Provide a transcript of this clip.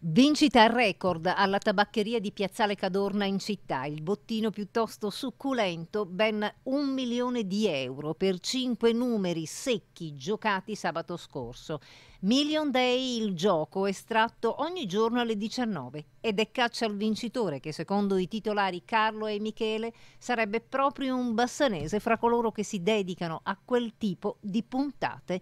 Vincita al record alla tabaccheria di Piazzale Cadorna in città, il bottino piuttosto succulento, ben un milione di euro per cinque numeri secchi giocati sabato scorso. Million Day il gioco estratto ogni giorno alle 19 ed è caccia al vincitore che secondo i titolari Carlo e Michele sarebbe proprio un bassanese fra coloro che si dedicano a quel tipo di puntate